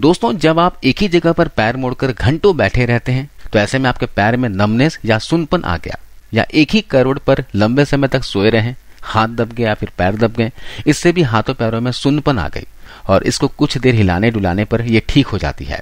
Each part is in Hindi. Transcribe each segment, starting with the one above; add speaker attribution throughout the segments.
Speaker 1: दोस्तों जब आप एक ही जगह पर पैर मोड़कर घंटों बैठे रहते हैं तो ऐसे में आपके पैर में नमनेस या सुनपन आ गया या एक ही करोड़ पर लंबे समय तक सोए रहे हाथ दब गए या फिर पैर दब गए इससे भी हाथों पैरों में सुनपन आ गई और इसको कुछ देर हिलाने डुलाने पर यह ठीक हो जाती है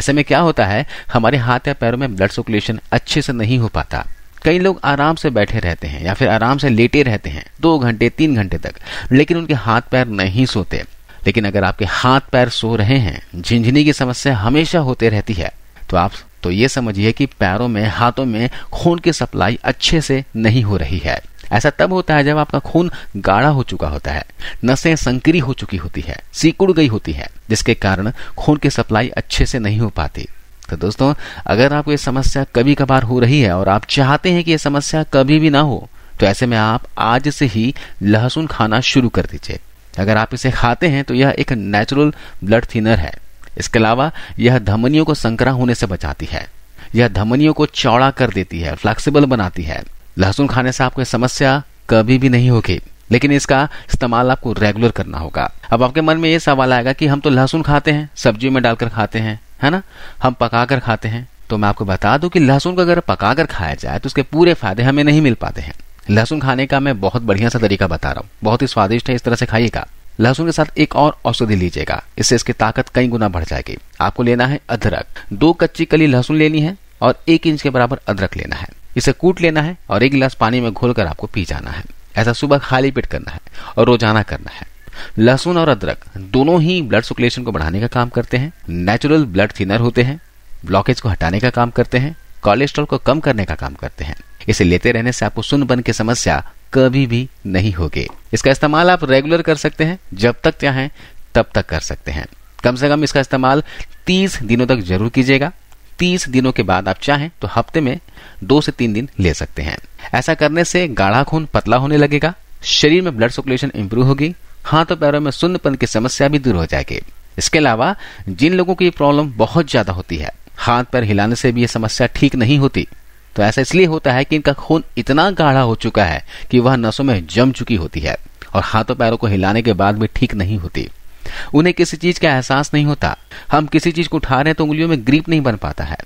Speaker 1: ऐसे में क्या होता है हमारे हाथ या पैरों में ब्लड सर्कुलेशन अच्छे से नहीं हो पाता कई लोग आराम से बैठे रहते हैं या फिर आराम से लेटे रहते हैं दो घंटे तीन घंटे तक लेकिन उनके हाथ पैर नहीं सोते लेकिन अगर आपके हाथ पैर सो रहे हैं झिंझनी की समस्या हमेशा होते रहती है तो आप तो ये समझिए कि पैरों में हाथों में खून की सप्लाई अच्छे से नहीं हो रही है ऐसा तब होता है जब आपका खून गाढ़ा हो चुका होता है नसें संकरी हो चुकी होती है सिकुड़ गई होती है जिसके कारण खून की सप्लाई अच्छे से नहीं हो पाती तो दोस्तों अगर आपको ये समस्या कभी कभार हो रही है और आप चाहते हैं कि यह समस्या कभी भी ना हो तो ऐसे में आप आज से ही लहसुन खाना शुरू कर दीजिए अगर आप इसे खाते हैं तो यह एक नेचुरल ब्लड थिनर है इसके अलावा यह धमनियों को संकरा होने से बचाती है यह धमनियों को चौड़ा कर देती है फ्लेक्सिबल बनाती है लहसुन खाने से आपको समस्या कभी भी नहीं होगी लेकिन इसका इस्तेमाल आपको रेगुलर करना होगा अब आपके मन में ये सवाल आएगा कि हम तो लहसुन खाते हैं सब्जी में डालकर खाते हैं है ना हम पकाकर खाते हैं तो मैं आपको बता दूं कि लहसुन को अगर पकाकर खाया जाए तो उसके पूरे फायदे हमें नहीं मिल पाते हैं लहसुन खाने का मैं बहुत बढ़िया सा तरीका बता रहा हूँ बहुत ही स्वादिष्ट है इस तरह से खाइएगा लहसुन के साथ एक और औषधि लीजिएगा इससे इसकी ताकत कई गुना बढ़ जाएगी आपको लेना है अदरक दो कच्ची कली लहसुन लेनी है और एक इंच के बराबर अदरक लेना है इसे कूट लेना है और एक गिलास पानी में घोलकर आपको पी जाना है ऐसा सुबह खाली पेट करना है और रोजाना करना है लहसुन और अदरक दोनों ही ब्लड सर्कुलेशन को बढ़ाने का काम करते हैं नेचुरल ब्लड थिनर होते हैं ब्लॉकेज को हटाने का काम करते हैं कोलेस्ट्रॉल को कम करने का काम करते हैं इसे लेते रहने से आपको सुनपन की समस्या कभी भी नहीं होगी इसका इस्तेमाल आप रेगुलर कर सकते हैं जब तक चाहें तब तक कर सकते हैं कम से कम इसका इस्तेमाल 30 दिनों तक जरूर कीजिएगा 30 दिनों के बाद आप चाहें तो हफ्ते में दो से तीन दिन ले सकते हैं ऐसा करने से गाढ़ा खून पतला होने लगेगा शरीर में ब्लड सर्कुलेशन इंप्रूव होगी हाथों पैरों में सुन्नपन की समस्या भी दूर हो जाएगी इसके अलावा जिन लोगों की प्रॉब्लम बहुत ज्यादा होती है हाथ पैर हिलाने से भी यह समस्या ठीक नहीं होती तो ऐसा इसलिए होता है कि इनका खून इतना गाढ़ा हो चुका है कि वह नसों में जम चुकी होती है और हाथों पैरों को हिलाने के बाद भी ठीक नहीं होती उन्हें किसी चीज का एहसास नहीं होता हम किसी चीज को उठा रहे हैं तो उंगलियों में ग्रीप नहीं बन पाता है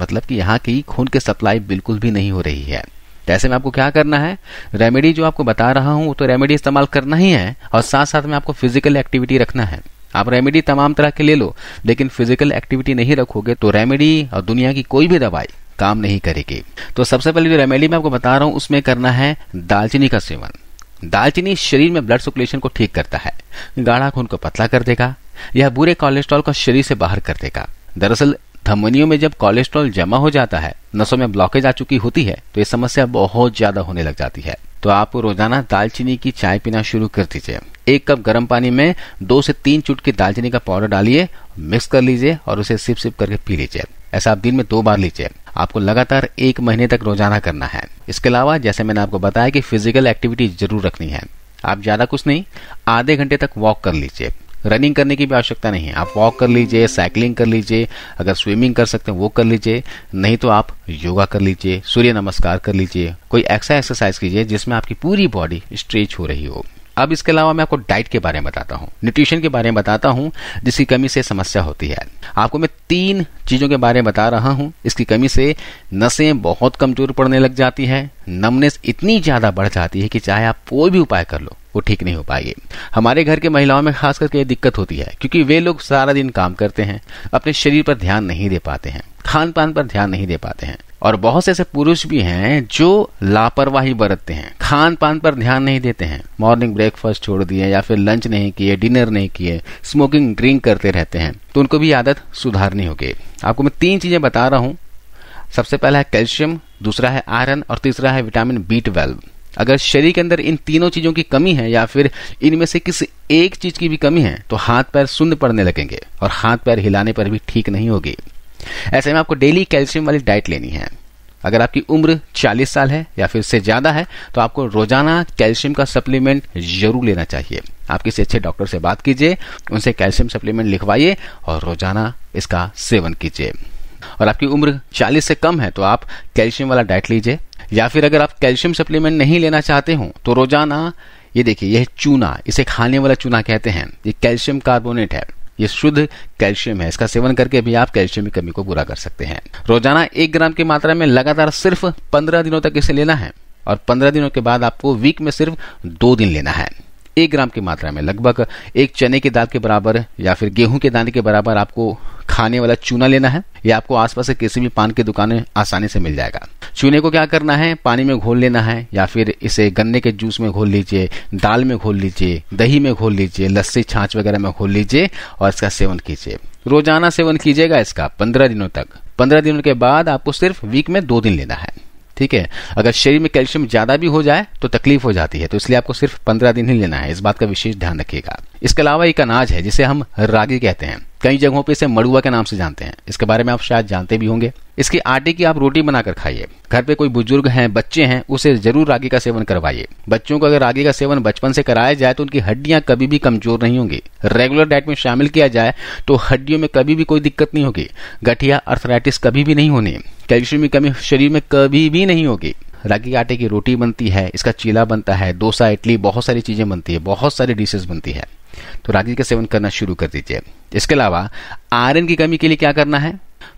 Speaker 1: मतलब कि यहाँ की खून की सप्लाई बिल्कुल भी नहीं हो रही है तो ऐसे में आपको क्या करना है रेमेडी जो आपको बता रहा हूं वो तो रेमेडी इस्तेमाल करना ही है और साथ साथ में आपको फिजिकल एक्टिविटी रखना है आप रेमेडी तमाम तरह के ले लो लेकिन फिजिकल एक्टिविटी नहीं रखोगे तो रेमेडी और दुनिया की कोई भी दवाई काम नहीं करेगी तो सबसे पहले जो रेमेडी मैं आपको बता रहा हूं उसमें करना है दालचीनी का सेवन दालचीनी शरीर में ब्लड सर्कुलेशन को ठीक करता है गाढ़ा खून को पतला कर देगा यह बुरे कोलेस्ट्रॉल को शरीर से बाहर कर देगा दरअसल धमनियों में जब कोलेस्ट्रॉल जमा हो जाता है नसों में ब्लॉकेज आ चुकी होती है तो ये समस्या बहुत ज्यादा होने लग जाती है तो आप रोजाना दालचीनी की चाय पीना शुरू कर दीजिए एक कप गर्म पानी में दो से तीन चुटकी दालचीनी का पाउडर डालिए मिक्स कर लीजिए और उसे सिप सिप करके पी लीजिए ऐसा आप दिन में दो बार लीजिए आपको लगातार एक महीने तक रोजाना करना है इसके अलावा जैसे मैंने आपको बताया कि फिजिकल एक्टिविटी जरूर रखनी है आप ज्यादा कुछ नहीं आधे घंटे तक वॉक कर लीजिए रनिंग करने की भी आवश्यकता नहीं है आप वॉक कर लीजिए साइकिलिंग कर लीजिए अगर स्विमिंग कर सकते हैं वो कर लीजिए नहीं तो आप योगा कर लीजिए सूर्य नमस्कार कर लीजिए कोई ऐसा एक्सरसाइज कीजिए जिसमें आपकी पूरी बॉडी स्ट्रेच हो रही हो अब इसके अलावा मैं आपको डाइट के बारे में बताता हूँ न्यूट्रिशन के बारे में बताता हूँ जिसकी कमी से समस्या होती है आपको मैं तीन चीजों के बारे में बता रहा हूँ इसकी कमी से नसें बहुत कमजोर पड़ने लग जाती है नमनेस इतनी ज्यादा बढ़ जाती है कि चाहे आप कोई भी उपाय कर लो वो ठीक नहीं हो पाएगी हमारे घर के महिलाओं में खास करके ये दिक्कत होती है क्योंकि वे लोग सारा दिन काम करते हैं अपने शरीर पर ध्यान नहीं दे पाते हैं खान पान पर ध्यान नहीं दे पाते हैं और बहुत से ऐसे पुरुष भी हैं जो लापरवाही बरतते हैं खान पान पर ध्यान नहीं देते हैं मॉर्निंग ब्रेकफास्ट छोड़ दिए या फिर लंच नहीं किए डिनर नहीं किए स्मोकिंग ड्रिंक करते रहते हैं तो उनको भी आदत सुधारनी होगी आपको मैं तीन चीजें बता रहा हूँ सबसे पहला है कैल्शियम दूसरा है आयरन और तीसरा है विटामिन बी ट्वेल्व अगर शरीर के अंदर इन तीनों चीजों की कमी है या फिर इनमें से किसी एक चीज की भी कमी है तो हाथ पैर सुन्न पड़ने लगेंगे और हाथ पैर हिलाने पर भी ठीक नहीं होगी ऐसे में आपको डेली कैल्शियम वाली डाइट लेनी है अगर आपकी उम्र 40 साल है या फिर से ज्यादा है तो आपको रोजाना कैल्शियम का सप्लीमेंट जरूर लेना चाहिए आप किसी अच्छे डॉक्टर से बात कीजिए उनसे कैल्शियम सप्लीमेंट लिखवाइए और रोजाना इसका सेवन कीजिए और आपकी उम्र 40 से कम है तो आप कैल्शियम वाला डाइट लीजिए या फिर अगर आप कैल्शियम सप्लीमेंट नहीं लेना चाहते हो तो रोजाना ये देखिए यह चूना इसे खाने वाला चूना कहते हैं ये कैल्शियम कार्बोनेट है ये शुद्ध कैल्शियम है इसका सेवन करके भी आप कैल्शियम की कमी को पूरा कर सकते हैं रोजाना एक ग्राम की मात्रा में लगातार सिर्फ पंद्रह दिनों तक इसे लेना है और पंद्रह दिनों के बाद आपको वीक में सिर्फ दो दिन लेना है एक ग्राम की मात्रा में लगभग एक चने की दाल के बराबर या फिर गेहूं के दाने के बराबर आपको खाने वाला चूना लेना है या आपको आसपास के किसी भी पान की दुकान में आसानी से मिल जाएगा चूने को क्या करना है पानी में घोल लेना है या फिर इसे गन्ने के जूस में घोल लीजिए दाल में घोल लीजिए दही में घोल लीजिए लस्सी छाछ वगैरह में घोल लीजिए और इसका सेवन कीजिए रोजाना सेवन कीजिएगा इसका पंद्रह दिनों तक पंद्रह दिनों के बाद आपको सिर्फ वीक में दो दिन लेना है ठीक है अगर शरीर में कैल्शियम ज्यादा भी हो जाए तो तकलीफ हो जाती है तो इसलिए आपको सिर्फ पंद्रह दिन ही लेना है इस बात का विशेष ध्यान रखिएगा इसके अलावा एक अनाज है जिसे हम रागी कहते हैं कई जगहों पे इसे मड़ुआ के नाम से जानते हैं इसके बारे में आप शायद जानते भी होंगे इसके आटे की आप रोटी बनाकर खाइए घर पे कोई बुजुर्ग हैं बच्चे हैं उसे जरूर रागी का सेवन करवाइए बच्चों को अगर रागी का सेवन बचपन से कराया जाए तो उनकी हड्डियां कभी भी कमजोर नहीं होंगी रेगुलर डाइट में शामिल किया जाए तो हड्डियों में कभी भी कोई दिक्कत नहीं होगी गठिया अर्थराइटिस कभी भी नहीं होनी कैल्शियम की कमी शरीर में कभी भी नहीं होगी रागी आटे की रोटी बनती है इसका चीला बनता है डोसा इडली बहुत सारी चीजें बनती है बहुत सारी डिशेज बनती है तो रागी का सेवन करना शुरू कर दीजिए इसके अलावा आयरन की कमी के लिए क्या करना है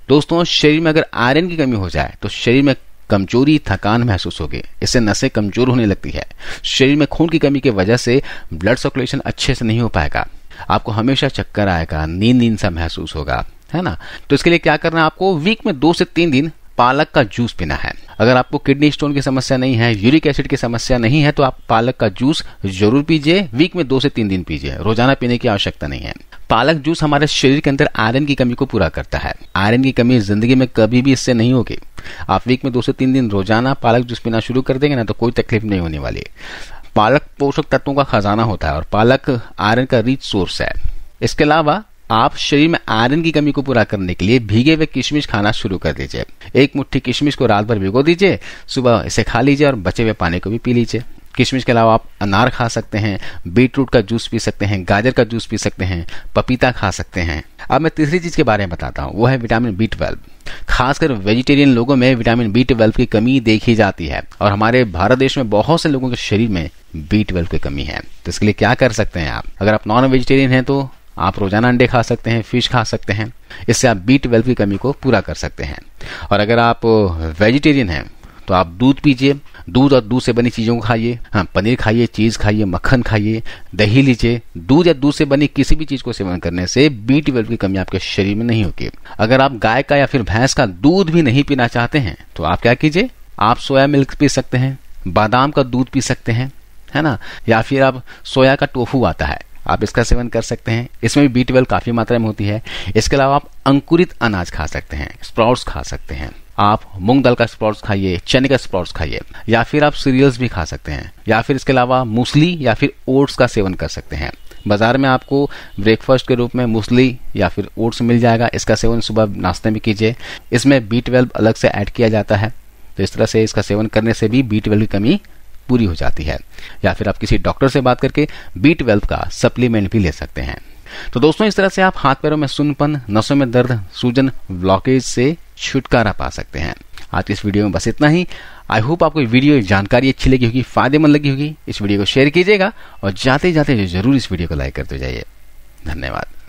Speaker 1: दोस्तों शरीर में अगर आयरन की कमी हो जाए तो शरीर में कमजोरी थकान महसूस होगी इससे नसें कमजोर होने लगती है शरीर में खून की कमी की वजह से ब्लड सर्कुलेशन अच्छे से नहीं हो पाएगा आपको हमेशा चक्कर आएगा नींद नींद सा महसूस होगा है ना तो इसके लिए क्या करना है आपको वीक में दो से तीन दिन पालक का जूस पीना है अगर आपको किडनी स्टोन की समस्या नहीं है यूरिक एसिड की समस्या नहीं है तो आप पालक का जूस जरूर पीजिए वीक में दो से तीन दिन पीजिए रोजाना पीने की आवश्यकता नहीं है पालक जूस हमारे शरीर के अंदर आयरन की कमी को पूरा करता है आयरन की कमी जिंदगी में कभी भी इससे नहीं होगी आप वीक में दो से तीन दिन रोजाना पालक जूस पीना शुरू कर देंगे ना तो कोई तकलीफ नहीं होने वाली पालक पोषक तत्वों का खजाना होता है और पालक आयरन का रिच सोर्स है इसके अलावा आप शरीर में आयरन की कमी को पूरा करने के लिए भीगे हुए किशमिश खाना शुरू कर दीजिए एक मुट्ठी किशमिश को रात भर भिगो दीजिए सुबह इसे खा लीजिए और बचे हुए पानी को भी पी लीजिए किशमिश के अलावा आप अनार खा सकते हैं बीटरूट का जूस पी सकते हैं गाजर का जूस पी सकते हैं पपीता खा सकते हैं अब मैं तीसरी चीज़ के बारे में बताता हूँ वो है विटामिन बी ट्वेल्व खासकर वेजिटेरियन लोगों में विटामिन बी ट्वेल्व की कमी देखी जाती है और हमारे भारत देश में बहुत से लोगों के शरीर में बी ट्वेल्व की कमी है तो इसके लिए क्या कर सकते हैं आप अगर आप नॉन वेजिटेरियन हैं तो आप रोजाना अंडे खा सकते हैं फिश खा सकते हैं इससे आप बी ट्वेल्व की कमी को पूरा कर सकते हैं और अगर आप वेजिटेरियन हैं तो आप दूध पीजिए दूध और दूध से बनी चीज़ों को खाइए हाँ पनीर खाइए चीज़ खाइए मक्खन खाइए दही लीजिए दूध या दूध से बनी किसी भी चीज़ को सेवन करने से बी ट्वेल्व की कमी आपके शरीर में नहीं होगी अगर आप गाय का या फिर भैंस का दूध भी नहीं पीना चाहते हैं तो आप क्या कीजिए आप सोया मिल्क पी सकते हैं बादाम का दूध पी सकते हैं है ना या फिर आप सोया का टोफू आता है आप इसका सेवन कर सकते हैं इसमें भी बी ट्वेल्व काफी मात्रा में होती है इसके अलावा आप अंकुरित अनाज खा सकते हैं स्प्राउट्स खा सकते हैं आप मूंग दाल का स्प्राउट्स खाइए चने का स्प्राउट्स खाइए या फिर आप सीरियल्स भी खा सकते हैं या फिर इसके अलावा मूसली या फिर ओट्स का सेवन कर सकते हैं बाजार में आपको ब्रेकफास्ट के रूप में मूसली या फिर ओट्स मिल जाएगा इसका सेवन सुबह नाश्ते में कीजिए इसमें बी ट्वेल्व अलग से ऐड किया जाता है तो इस तरह से इसका सेवन करने से भी बी ट्वेल्व की कमी पूरी हो जाती है या फिर आप किसी डॉक्टर से बात करके बी ट्वेल्व का सप्लीमेंट भी ले सकते हैं तो दोस्तों इस तरह से आप हाथ पैरों में सुनपन नसों में दर्द सूजन ब्लॉकेज से छुटकारा पा सकते हैं आज इस वीडियो में बस इतना ही आई होप आपको वीडियो जानकारी अच्छी लगी होगी फायदेमंद लगी होगी इस वीडियो को शेयर कीजिएगा और जाते जाते जरूर इस वीडियो को लाइक करते जाइए धन्यवाद